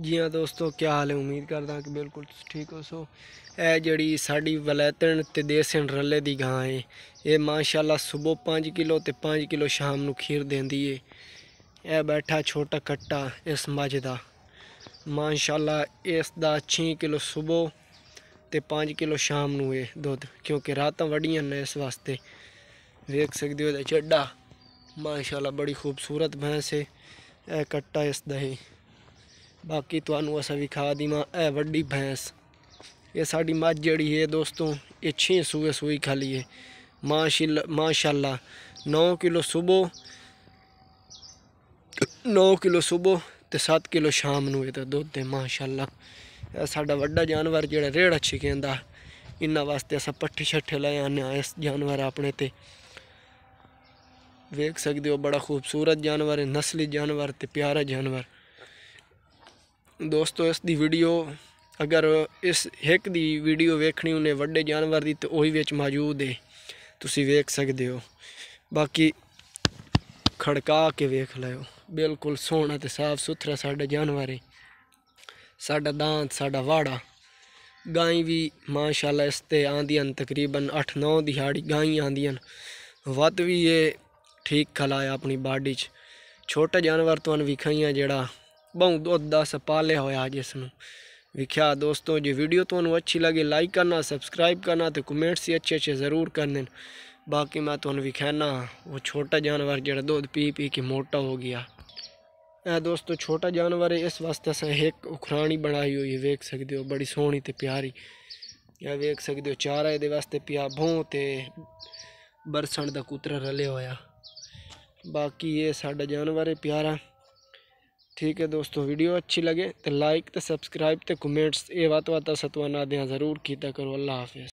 जी हाँ दोस्तों क्या हाल है उम्मीद कर करता कि बिल्कुल ठीक हो सो यह जी सा वलैतन देसन रले की गां है ये माशाला सुबह पाँच किलो तो पाँच किलो शाम को खीर दें यह बैठा छोटा कट्टा इस मझ का माशाला इस छी किलो सुबह तो पाँच किलो शाम दुध क्योंकि रात वड़िया ने इस वास्ते देख सकते हो चढ़ा माशाला बड़ी खूबसूरत भैंस है यह कट्टा इस है ਬਾਕੀ ਤੁਹਾਨੂੰ ਅਸਾਂ ਵਿਖਾ ਦੇਵਾਂ ਇਹ ਵੱਡੀ ਭੈਂਸ ਇਹ ਸਾਡੀ ਮੱਝ ਜਿਹੜੀ ਹੈ ਦੋਸਤੋ ਇਹ 6 ਸੂਏ ਸੂਈ ਖਾਲੀ ਹੈ माशिल माशाल्लाह नौ किलो सुबह नौ किलो सुबह तो सत्त किलो शाम ਨੂੰ ਇਹਦਾ ਦੁੱਧ ਹੈ ਮਾਸ਼ਾਅੱਲਾ ਸਾਡਾ ਵੱਡਾ ਜਾਨਵਰ ਜਿਹੜਾ ਰੇੜਾ ਛਿਕੇਂਦਾ ਇਹਨਾਂ ਵਾਸਤੇ ਅਸਾਂ ਪੱਠੇ ਛੱਠੇ ਲੈ ਆਨੇ ਆ ਇਸ ਜਾਨਵਰ ਆਪਣੇ ਤੇ ਵੇਖ ਸਕਦੇ ਹੋ ਬੜਾ ਖੂਬਸੂਰਤ ਜਾਨਵਰ ਹੈ ਨਸਲੀ ਜਾਨਵਰ ਤੇ ਪਿਆਰਾ ਜਾਨਵਰ ਦੋਸਤੋ ਇਸ ਦੀ ਵੀਡੀਓ ਅਗਰ ਇਸ ਹਿੱਕ ਦੀ ਵੀਡੀਓ ਵੇਖਣੀ ਉਹਨੇ ਵੱਡੇ ਜਾਨਵਰ ਦੀ ਤੇ ਉਹੀ ਵਿੱਚ ਮੌਜੂਦ ਹੈ ਤੁਸੀਂ ਵੇਖ ਸਕਦੇ ਹੋ ਬਾਕੀ ਖੜਕਾ ਕੇ ਵੇਖ ਲਿਓ ਬਿਲਕੁਲ ਸੋਹਣਾ ਤੇ ਸਾਫ ਸੁਥਰਾ ਸਾਡਾ ਜਾਨਵਰ ਹੈ ਸਾਡਾ ਦਾਂਤ ਸਾਡਾ ਵਾੜਾ ਗਾਈ ਵੀ ਮਾਸ਼ਾਅੱਲਾ ਇਸ ਤੇ ਆਂਦੀਆਂ ਤਕਰੀਬਨ 8-9 ਦਿਹਾੜੀ ਗਾਈ ਆਂਦੀਆਂ ਵੱਧ ਵੀ ਇਹ ਠੀਕ ਖਲਾਇਆ ਆਪਣੀ ਬਾਡੀ 'ਚ ਛੋਟਾ ਜਾਨਵਰ ਤੁਹਾਨੂੰ ਵਿਖਾਈਆਂ ਜਿਹੜਾ बहु ओदा से पाले होया जिसनों विख्या दोस्तों जी वीडियो तो अच्छी लगी लाइक करना सब्सक्राइब करना तो कमेंट्स ही अच्छे अच्छे ज़रूर करने बाकी मैं तुम तो विखाना वो छोटा जानवर जरा दूध पी पी के मोटा हो गया ए दोस्तों छोटा जानवर इस वास्ते असें एक उखरानी बनाई हुई वेख सकते हो बड़ी सोहनी तो प्यारी या वेख सकते हो चारा ये वास्ते पिया भों तो बरसण का कुतरा रले होया बाकी ये साढ़ा जानवर है प्यारा ठीक है दोस्तों वीडियो अच्छी लगे तो लाइक तो सब्सक्राइब तो कमेंट्स ये बात बात सतवा दें ज़रूर कीता करो अल्लाह हाफिज़